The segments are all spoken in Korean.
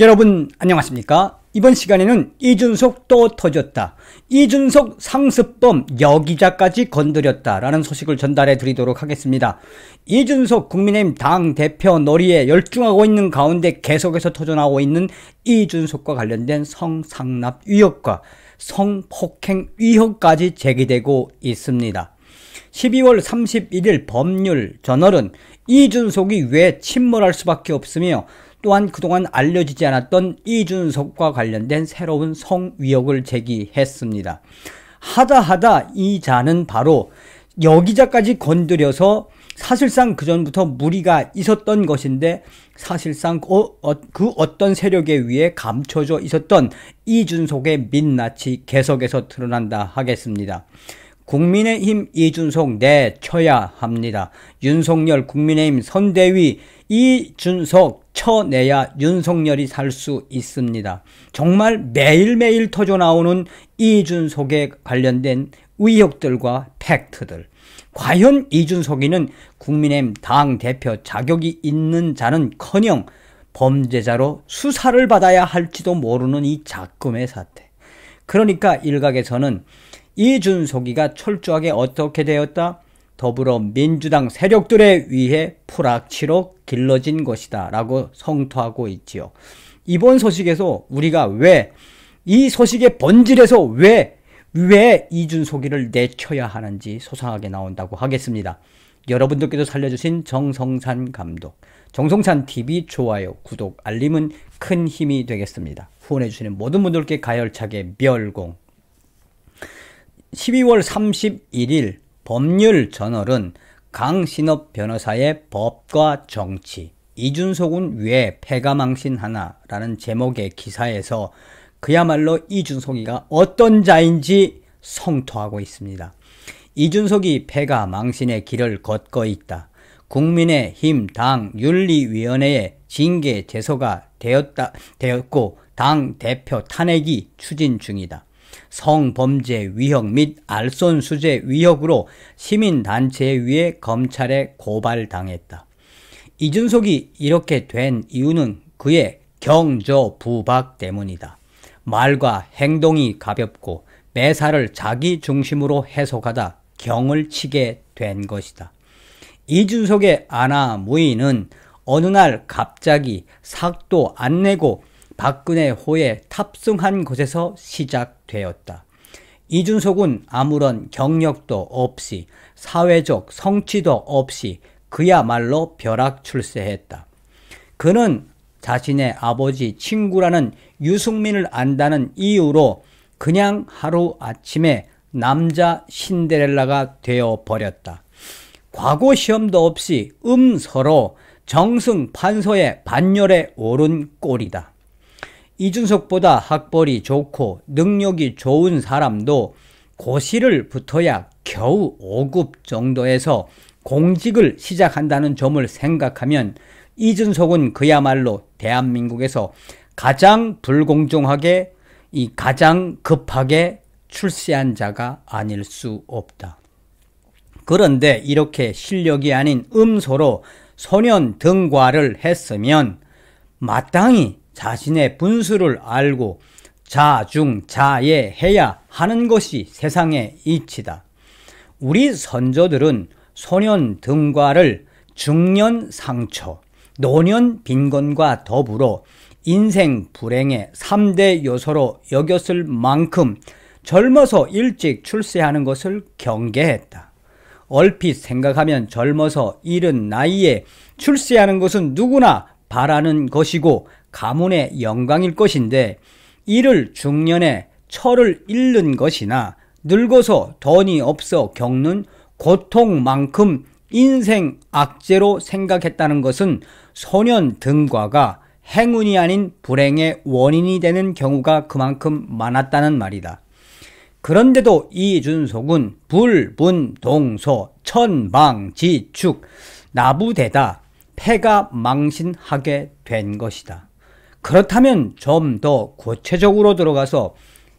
여러분 안녕하십니까? 이번 시간에는 이준석 또 터졌다. 이준석 상습범 여기자까지 건드렸다라는 소식을 전달해 드리도록 하겠습니다. 이준석 국민의힘 당 대표 놀이에 열중하고 있는 가운데 계속해서 터져나오고 있는 이준석과 관련된 성상납 위협과 성폭행 위협까지 제기되고 있습니다. 12월 31일 법률 저널은 이준석이 왜 침몰할 수밖에 없으며 또한 그동안 알려지지 않았던 이준석과 관련된 새로운 성위협을 제기했습니다. 하다 하다 이 자는 바로 여기자까지 건드려서 사실상 그전부터 무리가 있었던 것인데 사실상 그, 어, 어, 그 어떤 세력에 의해 감춰져 있었던 이준석의 민낯이 계속해서 드러난다 하겠습니다. 국민의힘 이준석 내쳐야 합니다. 윤석열 국민의힘 선대위 이준석 쳐내야 윤석열이 살 수 있습니다. 정말 매일매일 터져 나오는 이준석에 관련된 의혹들과 팩트들. 과연 이준석이는 국민의힘 당 대표 자격이 있는 자는커녕 범죄자로 수사를 받아야 할지도 모르는 이 작금의 사태. 그러니까 일각에서는 이준석이가 철저하게 어떻게 되었다? 더불어민주당 세력들에 의해 풀악치로 길러진 것이다 라고 성토하고 있지요. 이번 소식에서 우리가 왜 이 소식의 본질에서 왜 왜 이준소기를 내쳐야 하는지 소상하게 나온다고 하겠습니다. 여러분들께도 살려주신 정성산 감독, 정성산 TV 좋아요, 구독, 알림은 큰 힘이 되겠습니다. 후원해주시는 모든 분들께 가열차게 멸공. 12월 31일 법률 저널은 강신업 변호사의 법과 정치, 이준석은 왜 패가망신하나라는 제목의 기사에서 그야말로 이준석이가 어떤 자인지 성토하고 있습니다. 이준석이 패가망신의 길을 걷고 있다. 국민의힘 당 윤리위원회의 징계 제소가 되었다, 되었고 당 대표 탄핵이 추진 중이다. 성범죄 위협 및 알선수재 위협으로 시민단체에 의해 검찰에 고발당했다. 이준석이 이렇게 된 이유는 그의 경저부박 때문이다. 말과 행동이 가볍고 매사를 자기 중심으로 해석하다 경을 치게 된 것이다. 이준석의 아나무인은 어느 날 갑자기 삭도 안 내고 박근혜 호에 탑승한 곳에서 시작되었다. 이준석은 아무런 경력도 없이 사회적 성취도 없이 그야말로 벼락 출세했다. 그는 자신의 아버지 친구라는 유승민을 안다는 이유로 그냥 하루아침에 남자 신데렐라가 되어버렸다. 과거 시험도 없이 음서로 정승 판서의 반열에 오른 꼴이다. 이준석보다 학벌이 좋고 능력이 좋은 사람도 고시를 붙어야 겨우 5급 정도에서 공직을 시작한다는 점을 생각하면 이준석은 그야말로 대한민국에서 가장 불공정하게 이 가장 급하게 출세한 자가 아닐 수 없다. 그런데 이렇게 실력이 아닌 음소로 소년 등과를 했으면 마땅히 자신의 분수를 알고 자중자예 해야 하는 것이 세상의 이치다. 우리 선조들은 소년 등과를 중년 상처, 노년 빈곤과 더불어 인생 불행의 3대 요소로 여겼을 만큼 젊어서 일찍 출세하는 것을 경계했다. 얼핏 생각하면 젊어서 이른 나이에 출세하는 것은 누구나 바라는 것이고 가문의 영광일 것인데 이를 중년에 철을 잃는 것이나 늙어서 돈이 없어 겪는 고통만큼 인생 악재로 생각했다는 것은 소년 등과가 행운이 아닌 불행의 원인이 되는 경우가 그만큼 많았다는 말이다. 그런데도 이준석은 불분동소 천방지축 나부대다 패가 망신하게 된 것이다. 그렇다면 좀 더 구체적으로 들어가서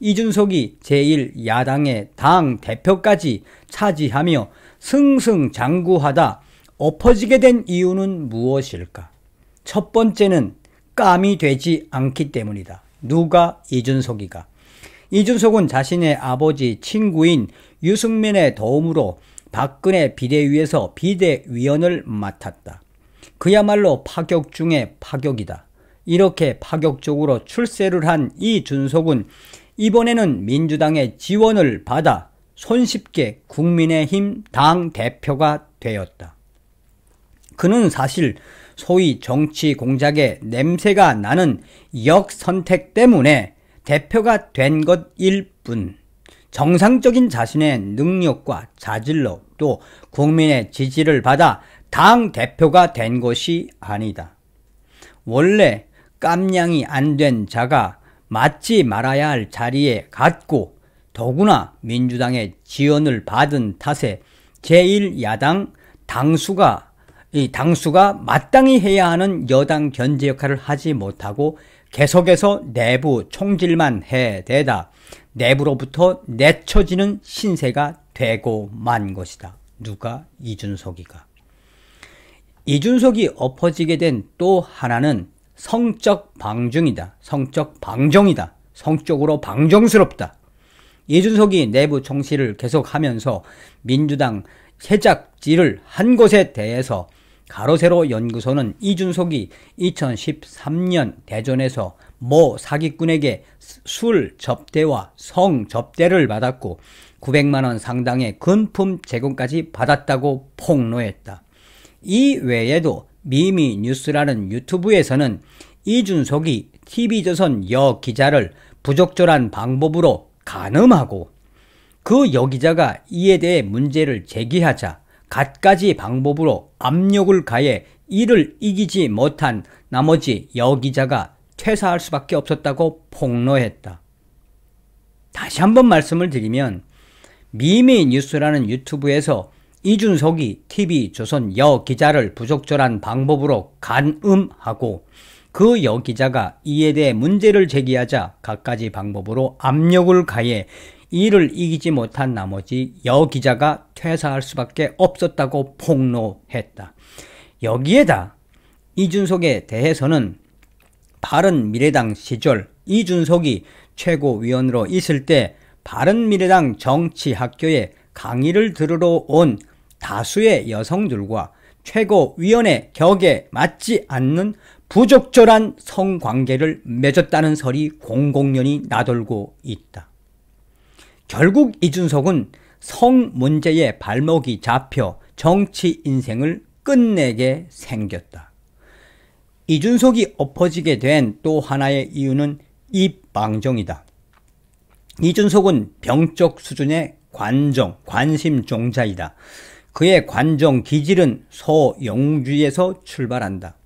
이준석이 제1야당의 당 대표까지 차지하며 승승장구하다 엎어지게 된 이유는 무엇일까? 첫 번째는 까미 되지 않기 때문이다. 누가 이준석이가? 이준석은 자신의 아버지 친구인 유승민의 도움으로 박근혜 비대위에서 비대위원을 맡았다. 그야말로 파격 중에 파격이다. 이렇게 파격적으로 출세를 한 이준석은 이번에는 민주당의 지원을 받아 손쉽게 국민의힘 당 대표가 되었다. 그는 사실 소위 정치 공작의 냄새가 나는 역선택 때문에 대표가 된 것일 뿐 정상적인 자신의 능력과 자질로 또 국민의 지지를 받아 당 대표가 된 것이 아니다. 원래 깜냥이 안 된 자가 맞지 말아야 할 자리에 갔고 더구나 민주당의 지원을 받은 탓에 제1야당 당수가 이 당수가 마땅히 해야 하는 여당 견제 역할을 하지 못하고 계속해서 내부 총질만 해대다 내부로부터 내쳐지는 신세가 되고 만 것이다. 누가 이준석이가. 이준석이 엎어지게 된 또 하나는 성적 방증이다. 성적 방정이다. 성적으로 방정스럽다. 이준석이 내부 정치를 계속하면서 민주당 세작지를 한곳에 대해서 가로세로 연구소는 이준석이 2013년 대전에서 모 사기꾼에게 술 접대와 성 접대를 받았고 900만원 상당의 금품 제공까지 받았다고 폭로했다. 이 외에도 미미 뉴스라는 유튜브에서는 이준석이 TV조선 여 기자를 부적절한 방법으로 가늠하고 그 여기자가 이에 대해 문제를 제기하자 갖가지 방법으로 압력을 가해 이를 이기지 못한 나머지 여기자가 퇴사할 수밖에 없었다고 폭로했다. 다시 한번 말씀을 드리면 미미 뉴스라는 유튜브에서 이준석이 TV 조선 여 기자를 부적절한 방법으로 간음하고 그 여 기자가 이에 대해 문제를 제기하자 갖가지 방법으로 압력을 가해 이를 이기지 못한 나머지 여 기자가 퇴사할 수밖에 없었다고 폭로했다. 여기에다 이준석에 대해서는 바른미래당 시절 이준석이 최고위원으로 있을 때 바른미래당 정치학교에 강의를 들으러 온 다수의 여성들과 최고위원회 격에 맞지 않는 부적절한 성관계를 맺었다는 설이 공공연히 나돌고 있다. 결국 이준석은 성 문제에 발목이 잡혀 정치 인생을 끝내게 생겼다. 이준석이 엎어지게 된 또 하나의 이유는 입방정이다. 이준석은 병적 수준의 관정, 관심 종자이다. 그의 관종 기질은 소영주에서 출발한다.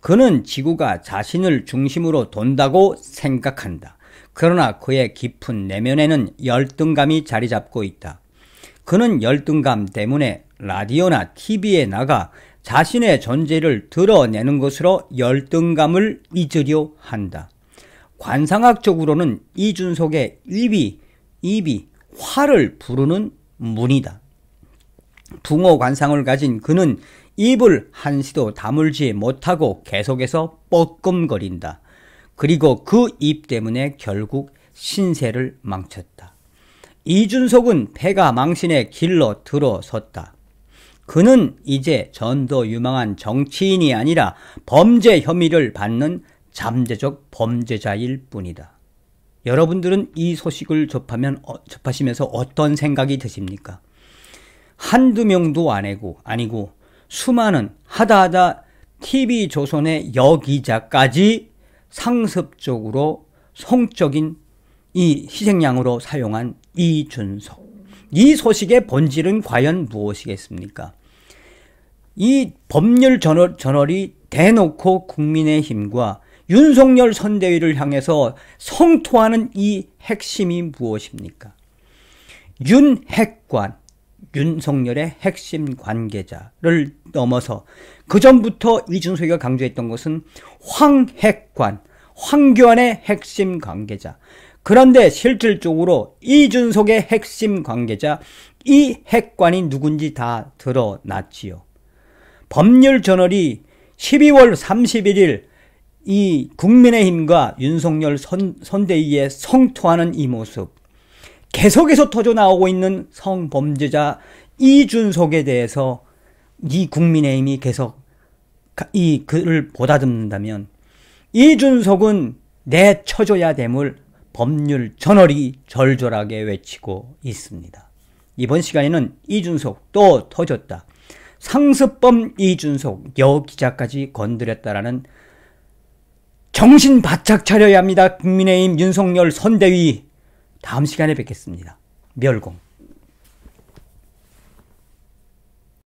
그는 지구가 자신을 중심으로 돈다고 생각한다. 그러나 그의 깊은 내면에는 열등감이 자리 잡고 있다. 그는 열등감 때문에 라디오나 TV에 나가 자신의 존재를 드러내는 것으로 열등감을 잊으려 한다. 관상학적으로는 이준석의 입이, 입이 화를 부르는 문이다. 붕어 관상을 가진 그는 입을 한시도 다물지 못하고 계속해서 뻐끔거린다. 그리고 그 입 때문에 결국 신세를 망쳤다. 이준석은 패가 망신의 길로 들어섰다. 그는 이제 전도 유망한 정치인이 아니라 범죄 혐의를 받는 잠재적 범죄자일 뿐이다. 여러분들은 이 소식을 접하면, 어, 접하시면서 어떤 생각이 드십니까? 한두 명도 아니고, 아니고 수많은 하다하다 TV조선의 여기자까지 상습적으로 성적인 이 희생양으로 사용한 이준석. 이 소식의 본질은 과연 무엇이겠습니까? 이 법률 저널, 저널이 대놓고 국민의힘과 윤석열 선대위를 향해서 성토하는 이 핵심이 무엇입니까? 윤핵관, 윤석열의 핵심 관계자를 넘어서 그전부터 이준석이가 강조했던 것은 황핵관, 황교안의 핵심 관계자. 그런데 실질적으로 이준석의 핵심 관계자, 이 핵관이 누군지 다 드러났지요. 법률 저널이 12월 31일 이 국민의힘과 윤석열 선, 선대위에 성토하는 이 모습 계속해서 터져 나오고 있는 성범죄자 이준석에 대해서 이 국민의힘이 계속 이 글을 보다듬는다면 이준석은 내쳐줘야 됨을 법률 저널이 절절하게 외치고 있습니다. 이번 시간에는 이준석 또 터졌다. 상습범 이준석 여기자까지 건드렸다라는 정신 바짝 차려야 합니다. 국민의힘 윤석열 선대위 다음 시간에 뵙겠습니다. 멸공.